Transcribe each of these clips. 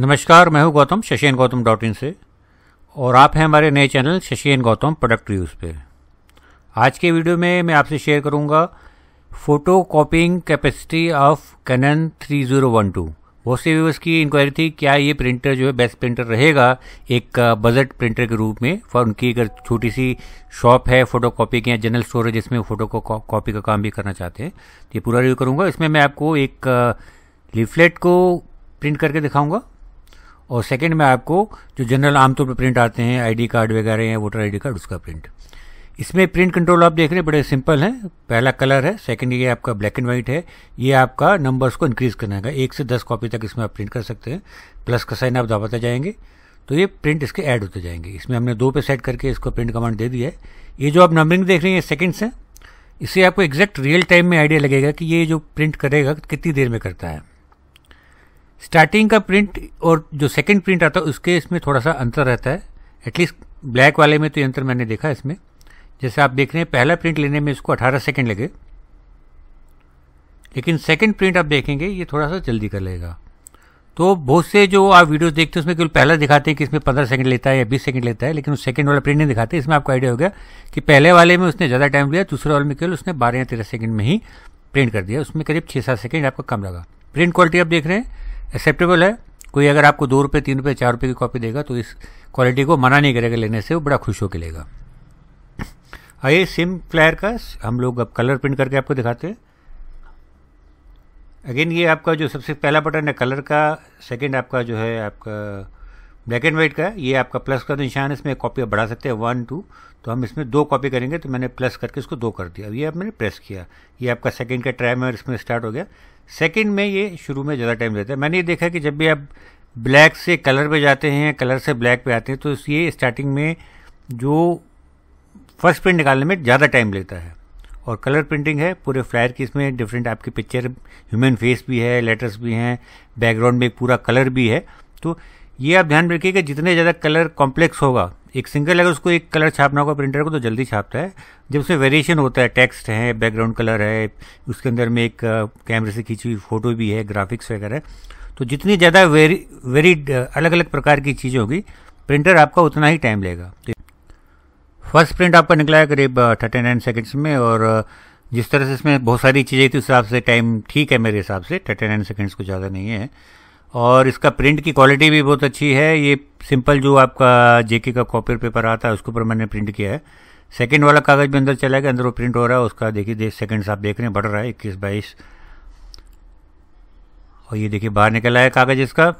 नमस्कार मैं हूं गौतम शशियन गौतम डॉट इन से और आप हैं हमारे नए channel Shashiyan Gautam product reviews पे आज के वीडियो में मैं आपसे शेयर करूंगा photo copying capacity of Canon 3012 बहुत से व्यूवर्स की इंक्वायरी थी क्या ये प्रिंटर जो है बेस्ट प्रिंटर रहेगा एक बजट uh, प्रिंटर के रूप में फॉर उनकी अगर छोटी सी शॉप है फोटो कॉपी की या जनरल स्टोर है जिसमें फोटो को कॉपी का काम भी करना चाहते हैं तो ये पूरा रिव्यू करूँगा इसमें मैं आपको एक लिफलेट uh, को प्रिंट करके दिखाऊंगा और सेकंड में आपको जो जनरल आमतौर पर प्रिंट आते हैं आईडी कार्ड वगैरह या वोटर आईडी कार्ड उसका प्रिंट इसमें प्रिंट कंट्रोल आप देख रहे हैं बड़े सिंपल हैं पहला कलर है सेकंड ये आपका ब्लैक एंड वाइट है ये आपका नंबर्स को इंक्रीज करना है एक से दस कॉपी तक इसमें आप प्रिंट कर सकते हैं प्लस का साइन आप दबाते जाएंगे तो ये प्रिंट इसके ऐड होते जाएंगे इसमें हमने दो पे सेट करके इसको प्रिंट कमांड दे दिया है ये जो आप नंबरिंग देख रहे हैं ये सेकेंड्स हैं इससे आपको एग्जैक्ट रियल टाइम में आइडिया लगेगा कि ये जो प्रिंट करेगा कितनी देर में करता है स्टार्टिंग का प्रिंट और जो सेकंड प्रिंट आता है उसके इसमें थोड़ा सा अंतर रहता है एटलीस्ट ब्लैक वाले में तो ये अंतर मैंने देखा इसमें जैसे आप देख रहे हैं पहला प्रिंट लेने में इसको 18 सेकंड लगे लेकिन सेकंड प्रिंट आप देखेंगे ये थोड़ा सा जल्दी कर लेगा तो बहुत से जो आप वीडियोस देखते हैं उसमें केवल पहला दिखाते हैं कि इसमें पंद्रह सेकंड लेता है या बीस सेकंड लेता है लेकिन उस सेकंड वाला प्रिंट नहीं दिखाते इसमें आपको आइडिया हो गया कि पहले वाले में उसने ज़्यादा टाइम लिया दूसरे वाले में केवल उसने बारह या तेरह सेकंड में ही प्रिंट कर दिया उसमें करीब छः सात सेकंड आपको कम लगा प्रिंट क्वालिटी आप देख रहे हैं एक्सेप्टेबल है कोई अगर आपको दो रुपये तीन रुपये चार रुपये की कॉपी देगा तो इस क्वालिटी को मना नहीं करेगा लेने से वो बड़ा खुश होकर लेगा आइए सिम फ्लायर का हम लोग अब कलर प्रिंट करके आपको दिखाते हैं अगेन ये आपका जो सबसे पहला बटन है कलर का सेकंड आपका जो है आपका ब्लैक एंड वाइट का ये आपका प्लस का निशान इसमें कॉपी आप बढ़ा सकते हैं वन टू तो हम इसमें दो कॉपी करेंगे तो मैंने प्लस करके इसको दो कर दिया अब ये अब मैंने प्रेस किया ये आपका सेकंड का ट्राइम और इसमें स्टार्ट हो गया सेकंड में ये शुरू में ज़्यादा टाइम लेता है मैंने ये देखा कि जब भी आप ब्लैक से कलर पर जाते हैं कलर से ब्लैक पर आते हैं तो ये स्टार्टिंग में जो फर्स्ट प्रिंट निकालने में ज़्यादा टाइम लेता है और कलर प्रिंटिंग है पूरे फ्लायर की इसमें डिफरेंट आपकी पिक्चर ह्यूमन फेस भी है लेटर्स भी हैं बैकग्राउंड में पूरा कलर भी है तो ये आप ध्यान रखिए कि जितने ज़्यादा कलर कॉम्प्लेक्स होगा एक सिंगल अगर उसको एक कलर छापना होगा प्रिंटर को तो जल्दी छापता है जब उसमें वेरिएशन होता है टेक्स्ट है बैकग्राउंड कलर है उसके अंदर में एक कैमरे से खींची हुई फोटो भी है ग्राफिक्स वगैरह तो जितनी ज़्यादा वेरी वेरी अलग अलग प्रकार की चीजें होगी प्रिंटर आपका उतना ही टाइम लेगा तो फर्स्ट प्रिंट आपका निकला है करीब थर्टी नाइन सेकेंड्स में और जिस तरह से इसमें बहुत सारी चीज़ें थी उस हिसाब से टाइम ठीक है मेरे हिसाब से थर्टी नाइन सेकेंड्स को ज़्यादा नहीं है और इसका प्रिंट की क्वालिटी भी बहुत अच्छी है ये सिंपल जो आपका जेके का कॉपी पेपर आता है उसके ऊपर मैंने प्रिंट किया है सेकंड वाला कागज़ भी अंदर चला गया अंदर वो प्रिंट हो रहा है उसका देखिए देख सेकेंड आप देख रहे हैं बढ़ रहा है इक्कीस बाईस और ये देखिए बाहर निकल आया कागज़ इसका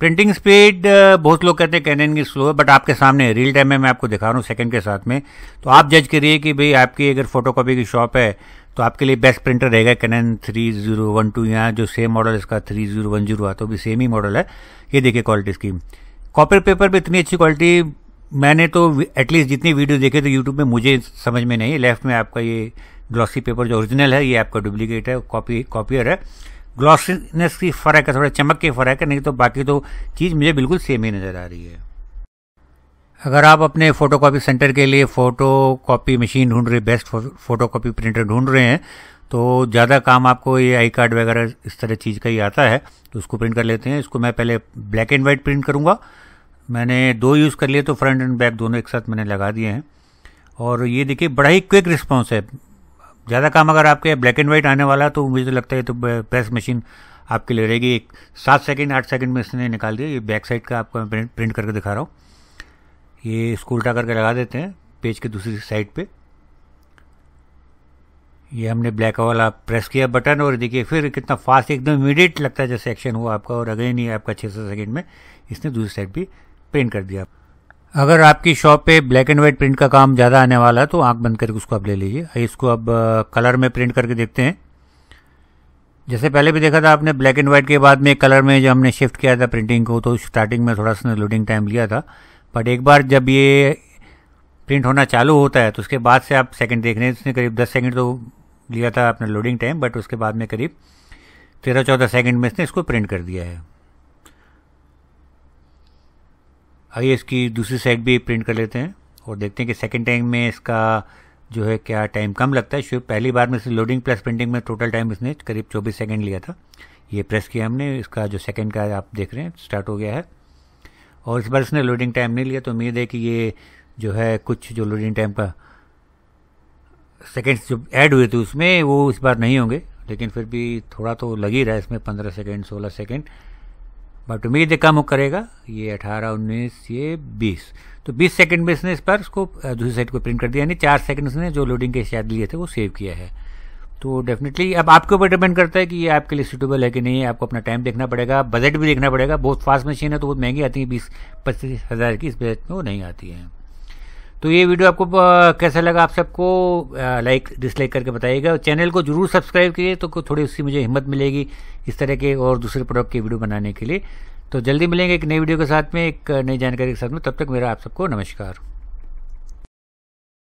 प्रिंटिंग स्पीड बहुत लोग कहते हैं कैनन की स्लो है बट आपके सामने रियल टाइम में मैं आपको दिखा रहा हूँ सेकंड के साथ में तो आप जज करिए कि भाई आपकी अगर फोटोकॉपी की शॉप है तो आपके लिए बेस्ट प्रिंटर रहेगा Canon three zero one two या जो सेम मॉडल इसका थ्री जीरो वन जीरो आता तो भी सेम ही मॉडल है ये देखिए क्वालिटी इसकी कॉपर पेपर भी इतनी अच्छी क्वालिटी मैंने तो एटलीस्ट जितनी वीडियो देखे तो यूट्यूब में मुझे समझ में नहीं लेफ्ट में आपका ये ग्लॉसी पेपर जो ओरिजिनल है ये आपका डुप्लीकेट है कॉपी कॉपियर है ग्लॉसीनेस की फ़र्क है थोड़ा चमक के फ़र्क है नहीं तो बाकी तो चीज़ मुझे बिल्कुल सेम ही नज़र आ रही है अगर आप अपने फ़ोटोकॉपी सेंटर के लिए फ़ोटो मशीन ढूंढ रहे बेस्ट फ़ोटो प्रिंटर ढूंढ रहे हैं तो ज़्यादा काम आपको ये आई कार्ड वगैरह इस तरह चीज़ का ही आता है तो उसको प्रिंट कर लेते हैं इसको मैं पहले ब्लैक एंड वाइट प्रिंट करूँगा मैंने दो यूज़ कर लिए तो फ्रंट एंड बैक दोनों एक साथ मैंने लगा दिए हैं और ये देखिए बड़ा ही क्विक रिस्पॉन्स है ज़्यादा काम अगर आपके ब्लैक एंड वाइट आने वाला तो मुझे तो लगता है तो प्रेस मशीन आपके लिए रहेगी एक सात सेकेंड आठ सेकेंड में इसने निकाल दिया ये बैक साइड का आपको प्रिंट करके दिखा रहा हूँ ये इसको उल्टा करके लगा देते हैं पेज के दूसरी साइड पे ये हमने ब्लैक वाला प्रेस किया बटन और देखिए फिर कितना फास्ट एकदम इमीडिएट लगता है जैसे एक्शन हुआ आपका और अगेन ही आपका छः सौ में इसने दूसरी साइड भी प्रिंट कर दिया अगर आपकी शॉप पे ब्लैक एंड व्हाइट प्रिंट का काम ज़्यादा आने वाला है तो आंख बंद करके उसको आप ले लीजिए इसको अब कलर में प्रिंट करके देखते हैं जैसे पहले भी देखा था आपने ब्लैक एंड व्हाइट के बाद में कलर में जो हमने शिफ्ट किया था प्रिंटिंग को तो स्टार्टिंग में थोड़ा सा लोडिंग टाइम लिया था बट एक बार जब ये प्रिंट होना चालू होता है तो उसके बाद से आप सेकंड देख रहे हैं उसने करीब दस सेकंड तो लिया था अपना लोडिंग टाइम बट उसके बाद में करीब तेरह चौदह सेकंड में इसने इसको प्रिंट कर दिया है आइए इसकी दूसरी साइड भी प्रिंट कर लेते हैं और देखते हैं कि सेकेंड टाइम में इसका जो है क्या टाइम कम लगता है शिव पहली बार में इसने लोडिंग प्लस प्रिंटिंग में टोटल टाइम इसने करीब चौबीस सेकेंड लिया था ये प्रेस किया हमने इसका जो सेकेंड का आप देख रहे हैं स्टार्ट हो गया है और इस बार इसने लोडिंग टाइम नहीं लिया तो उम्मीद है कि ये जो है कुछ जो लोडिंग टाइम का सेकेंड्स जो ऐड हुए थे उसमें वो इस बार नहीं होंगे लेकिन फिर भी थोड़ा तो लग ही रहा है इसमें पंद्रह सेकेंड सोलह सेकेंड बट उम्मीद है कम करेगा ये अठारह उन्नीस ये बीस तो बीस सेकेंड में इसने इस पर उसको दूसरी साइड को प्रिंट कर दिया यानी चार सेकेंड उसने जो लोडिंग के शायद लिए थे वो सेव किया है तो डेफिनेटली अब आपके ऊपर डिपेंड करता है कि ये आपके लिए सुटेबल है कि नहीं आपको अपना टाइम देखना पड़ेगा बजट भी देखना पड़ेगा बहुत फास्ट मशीन है तो बहुत महंगी आती है बीस पच्चीस हज़ार की इस बजट में तो वो नहीं आती है तो ये वीडियो आपको कैसा लगा आप सबको लाइक डिसलाइक करके बताइएगा चैनल को जरूर सब्सक्राइब कीजिए तो थोड़ी उसकी मुझे हिम्मत मिलेगी इस तरह के और दूसरे प्रोडक्ट की वीडियो बनाने के लिए तो जल्दी मिलेंगे एक नई वीडियो के साथ में एक नई जानकारी के साथ में तब तक मेरा आप सबको नमस्कार